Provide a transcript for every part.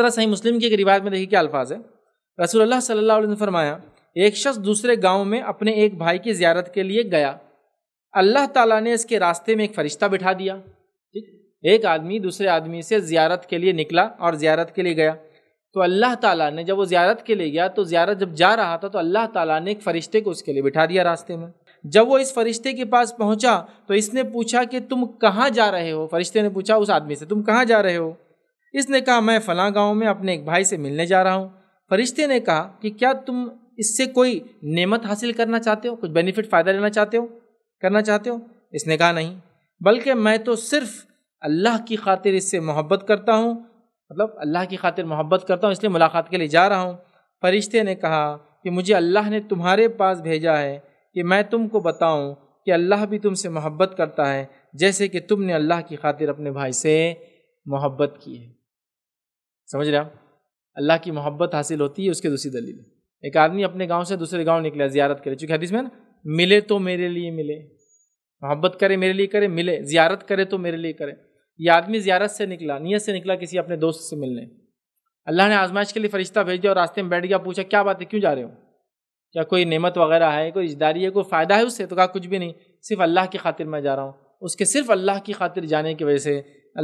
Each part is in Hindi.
ज़रा सही मुस्लिम की एक रिवायत में देखिए क्या अल्फाज है रसूल सल्लल्लाहु अलैहि वसल्लम ने फरमाया एक शख्स दूसरे गांव में अपने एक भाई की ज्यारत के लिए गया अल्लाह ताला ने इसके रास्ते में एक फ़रिश्ता बिठा दिया ठीक एक आदमी दूसरे आदमी से ज्यारत के लिए निकला और ज्यारत के लिए गया तो अल्लाह ताला ने जब वो ज्यारत के लिए गया तो ज्यारत जब जा रहा था तो अल्लाह ताला ने एक फ़रिश्ते को उसके लिए बिठा दिया रास्ते में जब वो इस फरिश्ते के पास पहुंचा तो इसने पूछा कि तुम कहाँ जा रहे हो फरिश्ते ने पूछा उस आदमी से तुम कहाँ जा रहे हो इसने कहा मैं फ़ला गांव में अपने एक भाई से मिलने जा रहा हूँ फरिश्ते ने कहा कि क्या तुम इससे कोई नेमत हासिल करना चाहते हो कुछ बेनिफिट फ़ायदा लेना चाहते हो करना चाहते हो इसने कहा नहीं बल्कि मैं तो सिर्फ अल्लाह की खातिर इससे मोहब्बत करता हूँ मतलब अल्लाह की खातिर मोहब्बत करता हूँ इसलिए मुलाकात के लिए जा रहा हूँ फरिश्ते ने कहा कि मुझे अल्लाह ने तुम्हारे पास भेजा है कि मैं तुमको बताऊँ कि अल्लाह भी तुमसे मोहब्बत करता है जैसे कि तुमने अल्लाह की खातिर अपने भाई से मोहब्बत की है समझ रहे हो अल्लाह की मोहब्बत हासिल होती है उसके दूसरी दलील एक आदमी अपने गांव से दूसरे गांव निकला जियारत करे चूँकि हदीस में ना मिले तो मेरे लिए मिले मोहब्बत करे मेरे लिए करे मिले जियारत करे तो मेरे लिए करे ये आदमी जियारत से निकला नीयत से निकला किसी अपने दोस्त से मिलने अल्लाह ने आजमाइश के लिए फ़रिश्ता भेजा और रास्ते में बैठ गया पूछा क्या बात है क्यों जा रहे हो क्या कोई नेमत वगैरह है कोई रिश्तेदारी है कोई फ़ायदा है उससे तो कहा कुछ भी नहीं सिर्फ अल्लाह की खातिर मैं जा रहा हूँ उसके सिर्फ अल्लाह की खातिर जाने की वजह से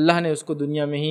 अल्लाह ने उसको दुनिया में ही